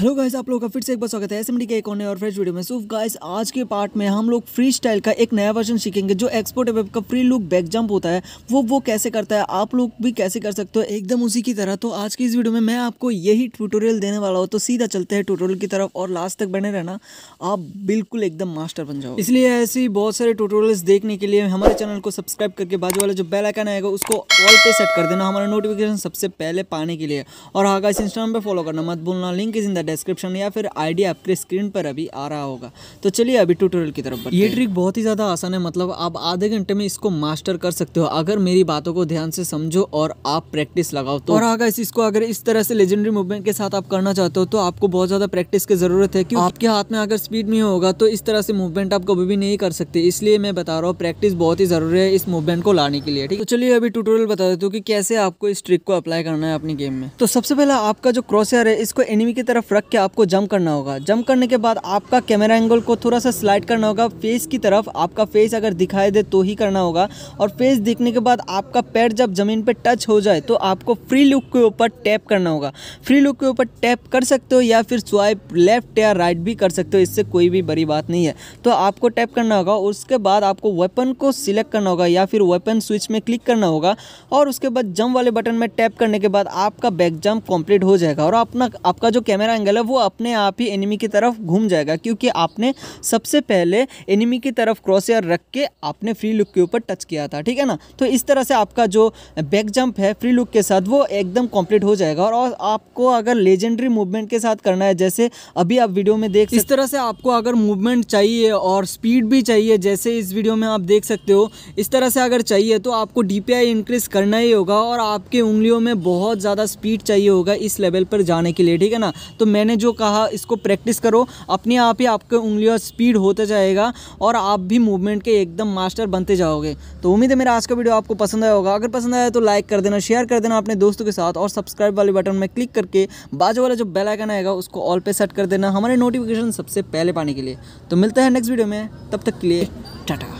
hello guys आप लोग का फिर से एक बार स्वागत है एसएमडी के एक और और फ्रेश वीडियो में सूफ गाइस आज के पार्ट में हम लोग फ्री स्टाइल का एक नया वर्जन सीखेंगे जो एक्सपोर्ट वेब का फ्री लुक बैक जंप होता है वो वो कैसे करता है आप लोग भी कैसे कर सकते हो एकदम उसी की तरह तो आज की इस वीडियो में मैं आपको यही ट्यूटोरियल देने वाला हूँ तो सीधा चलते हैं ट्यूटोरियल की तरफ और लास्ट तक बने रहना आप बिल्कुल एकदम मास्टर बन जाओ इसलिए ऐसे बहुत सारे ट्यूटोरियल्स देखने के लिए हमारे चैनल को सब्सक्राइब करके बाजू वाला जो बेल आइकन आएगा उसको ऑल पे सेट कर देना हमारा नोटिफिकेशन सबसे पहले पाने के लिए और आगा इस इंस्टाग्राम पर फॉलो करना मत भूलना link is in the description या फिर आईडी आपके स्क्रीन पर अभी आ रहा होगा तो चलिए अभी ट्यूटोरियल की तरफ ये ट्रिक बहुत ही ज़्यादा आसान है मतलब आप आधे घंटे में इसको मास्टर कर सकते हो अगर मेरी बातों को ध्यान से समझो और आप प्रैक्टिस लगाओ तो और अगर इसको अगर इस तरह से लेजेंडरी मूवमेंट के साथ आप करना चाहते हो तो आपको बहुत ज़्यादा प्रैक्टिस की ज़रूरत है क्योंकि आपके हाथ में अगर स्पीड नहीं होगा तो इस तरह से मूवमेंट आप कभी भी नहीं कर सकते इसलिए मैं बता रहा हूँ प्रैक्टिस बहुत ही ज़रूरी है इस मूवमेंट को लाने के लिए ठीक है तो चलिए अभी ट्यूटोरियल बता देते हो कि कैसे आपको इस ट्रिक को अप्लाई करना है अपनी गेम में तो सबसे पहले आपका जो क्रॉस है इसको एनिमी की तरफ रख के आपको जंप करना होगा जंप करने के बाद आपका कैमरा एंगल को थोड़ा सा स्लाइड करना होगा फेस की तरफ आपका फेस अगर दिखाई दे तो ही करना होगा और फेस दिखने के बाद आपका पैर जब ज़मीन पर टच हो जाए तो आपको फ्री लुक के ऊपर टैप करना होगा फ्री लुक के ऊपर टैप कर सकते हो या फिर स्वाइप लेफ्ट या राइट भी कर सकते हो इससे कोई भी बड़ी बात नहीं है तो आपको टैप करना होगा उसके बाद आपको वेपन को सिलेक्ट करना होगा या फिर वेपन स्विच में क्लिक करना होगा और उसके बाद जंप वाले बटन में टैप करने के बाद आपका बैक जंप कंप्लीट हो जाएगा और अपना आपका जो कैमरा एंगल एंगल है वो अपने आप ही एनिमी की तरफ घूम जाएगा क्योंकि आपने सबसे पहले एनिमी की तरफ क्रॉस एयर रख के आपने फ्री लुक के ऊपर टच किया था ठीक है ना तो इस तरह से आपका जो बैक जंप है फ्री लुक के साथ वो एकदम कंप्लीट हो जाएगा और आपको अगर लेजेंडरी मूवमेंट के साथ करना है जैसे अभी आप वीडियो में देख इस तरह से आपको अगर मूवमेंट चाहिए और स्पीड भी चाहिए जैसे इस वीडियो में आप देख सकते हो इस तरह से अगर चाहिए तो आपको डी इंक्रीज करना ही होगा और आपके उंगलियों में बहुत ज़्यादा स्पीड चाहिए होगा इस लेवल पर जाने के लिए ठीक है ना तो मैं मैंने जो कहा इसको प्रैक्टिस करो अपने आप ही आपके उंगलियों स्पीड होता जाएगा और आप भी मूवमेंट के एकदम मास्टर बनते जाओगे तो उम्मीद है मेरा आज का वीडियो आपको पसंद आया होगा अगर पसंद आया तो लाइक कर देना शेयर कर देना अपने दोस्तों के साथ और सब्सक्राइब वाले बटन में क्लिक करके बाजू वाला जो बेलाइकन आएगा उसको ऑल पे सेट कर देना हमारे नोटिफिकेशन सबसे पहले पाने के लिए तो मिलता है नेक्स्ट वीडियो में तब तक के लिए टाटा